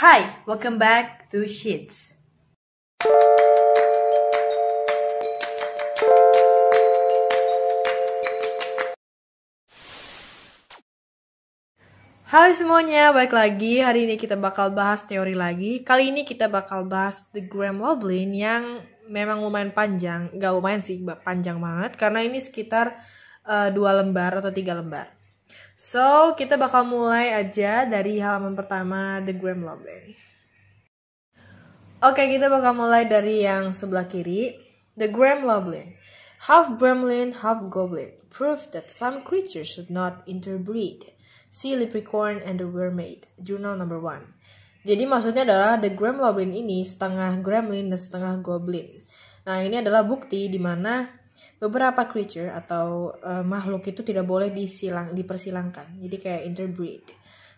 Hi, welcome back to Sheets. Halo semuanya, balik lagi. Hari ini kita bakal bahas teori lagi. Kali ini kita bakal bahas The Graham Loblin yang memang lumayan panjang. Gak lumayan sih, panjang banget. Karena ini sekitar uh, dua lembar atau tiga lembar. So, kita bakal mulai aja dari halaman pertama The Graham Oke, kita bakal mulai dari yang sebelah kiri. The Graham Loblin. Half Gremlin, half Goblin. Proof that some creatures should not interbreed. See Leprechaun and the Mermaid. Journal number one. Jadi maksudnya adalah The Gremlin ini setengah Gremlin dan setengah Goblin. Nah ini adalah bukti di mana beberapa creature atau uh, makhluk itu tidak boleh disilang dipersilangkan. Jadi kayak interbreed.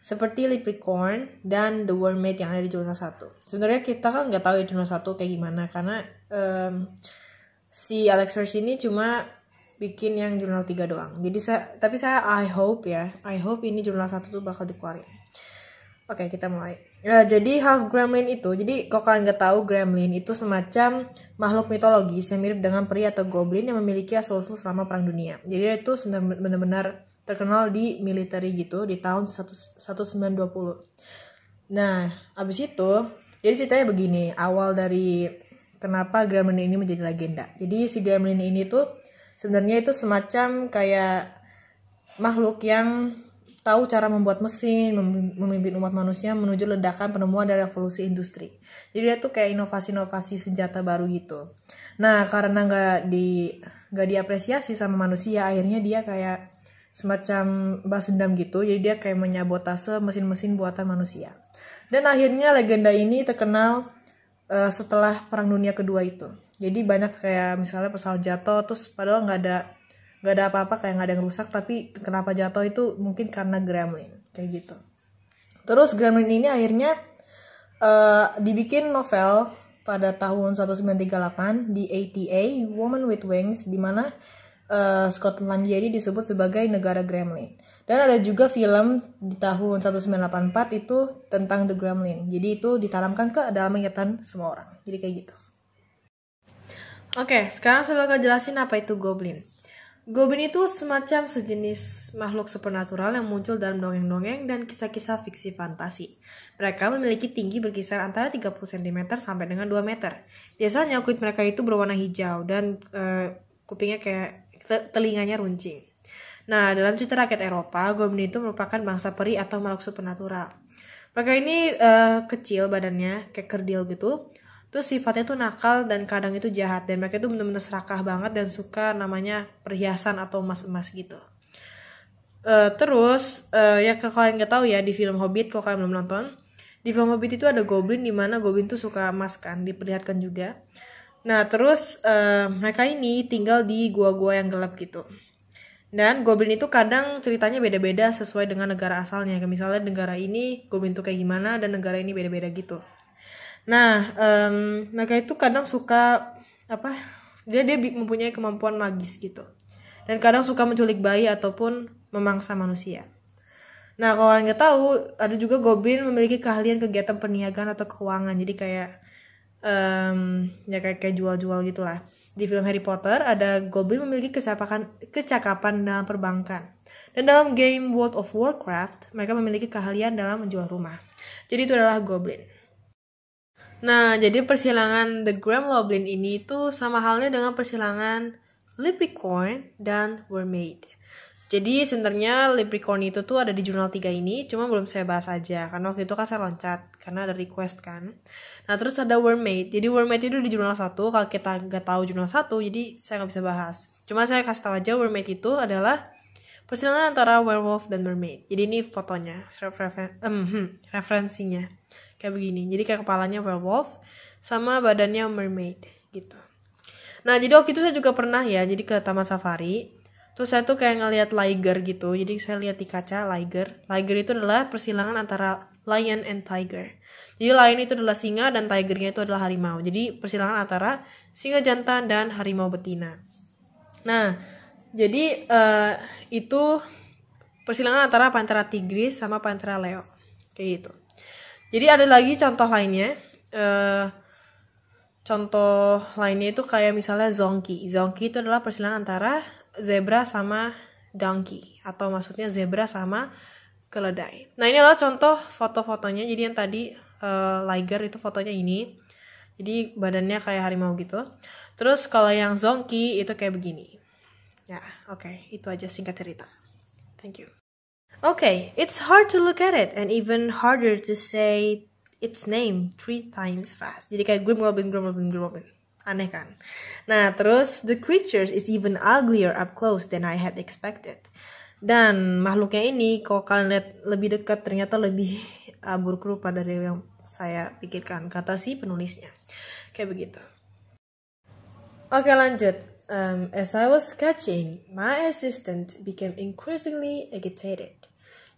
Seperti leprechaun dan the wormmate yang ada di jurnal satu Sebenarnya kita kan nggak tahu ya jurnal satu kayak gimana karena um, si Alex Hirsch ini cuma bikin yang jurnal 3 doang. Jadi saya tapi saya I hope ya, I hope ini jurnal satu tuh bakal dikeluarin. Oke, kita mulai. Ya, jadi half gremlin itu, jadi kalau kalian nggak tahu gremlin itu semacam makhluk mitologi, yang mirip dengan peri atau goblin yang memiliki asal-usul selama perang dunia. Jadi itu benar-benar terkenal di military gitu di tahun 1920. Nah, abis itu, jadi ceritanya begini, awal dari kenapa gremlin ini menjadi legenda. Jadi si gremlin ini tuh sebenarnya itu semacam kayak makhluk yang tahu cara membuat mesin, memimpin umat manusia menuju ledakan penemuan dari revolusi industri. Jadi dia tuh kayak inovasi-inovasi senjata baru gitu. Nah karena nggak di nggak diapresiasi sama manusia, akhirnya dia kayak semacam bas dendam gitu. Jadi dia kayak menyabotase mesin-mesin buatan manusia. Dan akhirnya legenda ini terkenal uh, setelah Perang Dunia Kedua itu. Jadi banyak kayak misalnya pesawat jatuh, terus padahal nggak ada nggak ada apa-apa kayak nggak ada yang rusak tapi kenapa jatuh itu mungkin karena gremlin kayak gitu terus gremlin ini akhirnya uh, dibikin novel pada tahun 1938 di ATA Woman with Wings di mana uh, Scotland jadi disebut sebagai negara gremlin. Dan ada juga film di tahun 1984 itu tentang The Gremlin. Jadi itu ditanamkan ke dalam ingatan semua orang. Jadi kayak gitu. Oke, sekarang saya bakal jelasin apa itu goblin. Goblin itu semacam sejenis makhluk supernatural yang muncul dalam dongeng-dongeng dan kisah-kisah fiksi fantasi. Mereka memiliki tinggi berkisar antara 30 cm sampai dengan 2 meter. Biasanya kulit mereka itu berwarna hijau dan uh, kupingnya kayak telinganya runcing. Nah, dalam cerita rakyat Eropa, goblin itu merupakan bangsa peri atau makhluk supernatural. Mereka ini uh, kecil badannya, kayak kerdil gitu, Terus sifatnya tuh nakal dan kadang itu jahat dan mereka itu bener-bener serakah banget dan suka namanya perhiasan atau emas-emas gitu. Uh, terus uh, ya kalau kalian nggak tahu ya di film Hobbit kalau kalian belum nonton di film Hobbit itu ada goblin di goblin tuh suka emas kan diperlihatkan juga. Nah terus uh, mereka ini tinggal di gua-gua yang gelap gitu. Dan goblin itu kadang ceritanya beda-beda sesuai dengan negara asalnya. Misalnya negara ini goblin tuh kayak gimana dan negara ini beda-beda gitu. Nah, um, mereka itu kadang suka apa? Dia dia mempunyai kemampuan magis gitu. Dan kadang suka menculik bayi ataupun memangsa manusia. Nah, kalau kalian nggak tahu, ada juga goblin memiliki keahlian kegiatan perniagaan atau keuangan. Jadi kayak um, ya kayak kayak jual-jual gitulah. Di film Harry Potter ada goblin memiliki kecakapan kecakapan dalam perbankan. Dan dalam game World of Warcraft, mereka memiliki keahlian dalam menjual rumah. Jadi itu adalah goblin. Nah, jadi persilangan The Grand Loblin ini itu sama halnya dengan persilangan Leprechaun dan Mermaid. Jadi sebenarnya Leprechaun itu tuh ada di jurnal 3 ini, cuma belum saya bahas aja karena waktu itu kan saya loncat karena ada request kan. Nah, terus ada Mermaid. Jadi Mermaid itu di jurnal 1, kalau kita nggak tahu jurnal 1, jadi saya nggak bisa bahas. Cuma saya kasih tahu aja Mermaid itu adalah Persilangan antara werewolf dan mermaid. Jadi ini fotonya, referen um, hmm, referensinya. Kayak begini. Jadi kayak kepalanya werewolf sama badannya mermaid gitu. Nah, jadi waktu itu saya juga pernah ya, jadi ke Taman Safari. Terus saya tuh kayak ngelihat liger gitu. Jadi saya lihat di kaca liger. Liger itu adalah persilangan antara lion and tiger. Jadi lion itu adalah singa dan tigernya itu adalah harimau. Jadi persilangan antara singa jantan dan harimau betina. Nah, jadi uh, itu persilangan antara pantera tigris sama pantera leo. Kayak gitu. Jadi ada lagi contoh lainnya. Uh, contoh lainnya itu kayak misalnya zonki. Zonki itu adalah persilangan antara zebra sama donkey atau maksudnya zebra sama keledai. Nah, ini adalah contoh foto-fotonya. Jadi yang tadi uh, liger itu fotonya ini. Jadi badannya kayak harimau gitu. Terus kalau yang zonki itu kayak begini. Ya, oke, okay. itu aja singkat cerita. Thank you. Okay, it's hard to look at it and even harder to say its name three times fast. Jadi kayak Grim Goblin, Grim Goblin, Grim Aneh kan? Nah, terus the creatures is even uglier up close than I had expected. Dan makhluknya ini kalau kalian lihat lebih dekat ternyata lebih uh, buruk rupa dari yang saya pikirkan kata si penulisnya. Kayak begitu. Oke, lanjut. Um, as I was sketching, my assistant became increasingly agitated.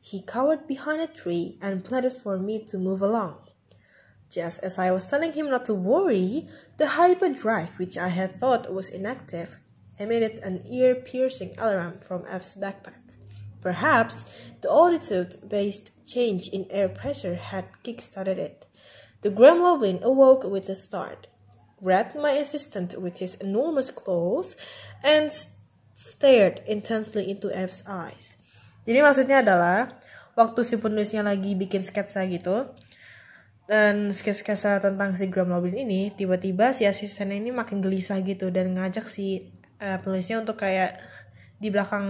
He cowered behind a tree and pleaded for me to move along. Just as I was telling him not to worry, the hyperdrive, which I had thought was inactive, emitted an ear piercing alarm from F's backpack. Perhaps the altitude based change in air pressure had kick started it. The gremlin awoke with a start. grabbed my assistant with his enormous claws and stared intensely into F's eyes. Jadi maksudnya adalah waktu si penulisnya lagi bikin sketsa gitu dan sketsa tentang si Graham Labyrinth ini tiba-tiba si asistennya ini makin gelisah gitu dan ngajak si uh, penulisnya untuk kayak di belakang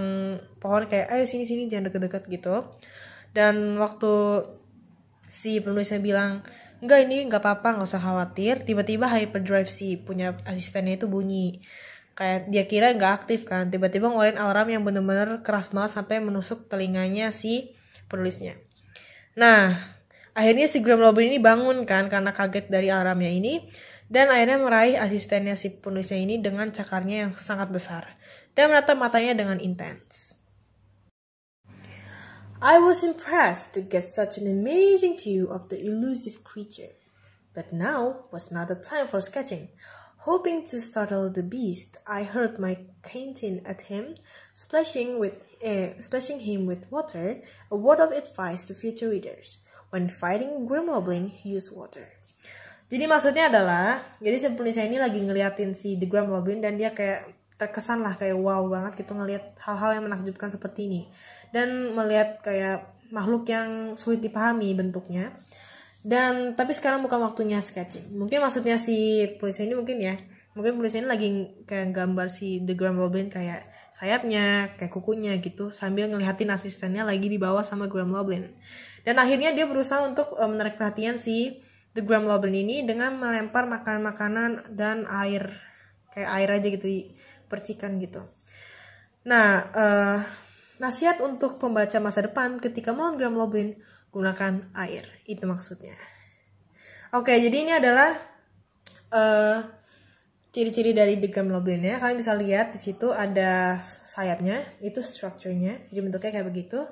pohon kayak ayo sini sini jangan deket-deket gitu dan waktu si penulisnya bilang enggak ini nggak apa-apa nggak usah khawatir tiba-tiba hyperdrive si punya asistennya itu bunyi kayak dia kira nggak aktif kan tiba-tiba ngeluarin alarm yang bener-bener keras banget sampai menusuk telinganya si penulisnya nah akhirnya si Graham Lobin ini bangun kan karena kaget dari alarmnya ini dan akhirnya meraih asistennya si penulisnya ini dengan cakarnya yang sangat besar dan menatap matanya dengan intens. I was impressed to get such an amazing view of the elusive creature. But now was not the time for sketching. Hoping to startle the beast, I hurled my canteen at him, splashing, with, uh, splashing him with water, a word of advice to future readers. When fighting Grimloblin, use water. Jadi maksudnya adalah, jadi sebenarnya saya ini lagi ngeliatin si The Grimloblin dan dia kayak terkesan lah kayak wow banget gitu ngelihat hal-hal yang menakjubkan seperti ini dan melihat kayak makhluk yang sulit dipahami bentuknya dan tapi sekarang bukan waktunya sketching mungkin maksudnya si polisi ini mungkin ya mungkin polisi ini lagi kayak gambar si The Grand robin kayak sayapnya kayak kukunya gitu sambil ngelihatin asistennya lagi dibawa sama Graham Loblin dan akhirnya dia berusaha untuk eh, menarik perhatian si The Graham Loblin ini dengan melempar makanan-makanan dan air kayak air aja gitu percikan gitu. Nah, uh, nasihat untuk pembaca masa depan ketika mau Graham Loblin gunakan air. Itu maksudnya. Oke, jadi ini adalah eh, ciri-ciri uh, dari diagram loblinnya. ya. Kalian bisa lihat di situ ada sayapnya, itu strukturnya. Jadi bentuknya kayak begitu.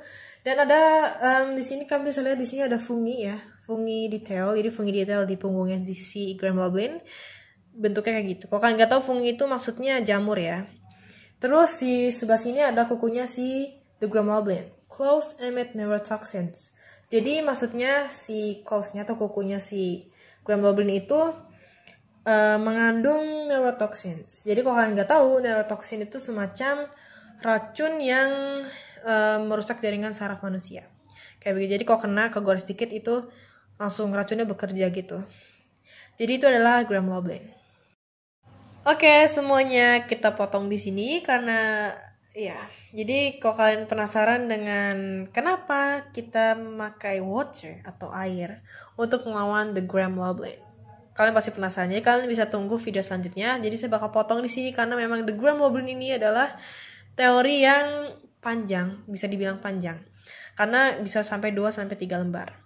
Dan ada um, di sini kalian bisa lihat di sini ada fungi ya, fungi detail. Jadi fungi detail di punggungnya di si diagram Loblin bentuknya kayak gitu. Kok kan nggak tahu fungi itu maksudnya jamur ya. Terus di sebelah sini ada kukunya si The Gremlin. Close emit neurotoxins. Jadi maksudnya si close-nya atau kukunya si Gremlin itu uh, mengandung neurotoxins. Jadi kalau kalian nggak tahu, neurotoxin itu semacam racun yang uh, merusak jaringan saraf manusia. Kayak begitu. Jadi kalau kena kegores sedikit itu langsung racunnya bekerja gitu. Jadi itu adalah Graham Loblin. Oke, okay, semuanya kita potong di sini karena ya. Jadi kalau kalian penasaran dengan kenapa kita memakai water atau air untuk melawan the Gram Goblin. Kalian pasti penasaran. Jadi kalian bisa tunggu video selanjutnya. Jadi saya bakal potong di sini karena memang the Gram Goblin ini adalah teori yang panjang, bisa dibilang panjang. Karena bisa sampai 2 sampai 3 lembar.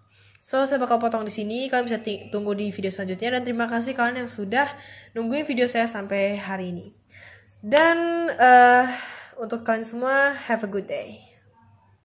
So, saya bakal potong di sini. Kalian bisa tunggu di video selanjutnya. Dan terima kasih kalian yang sudah nungguin video saya sampai hari ini. Dan uh, untuk kalian semua, have a good day.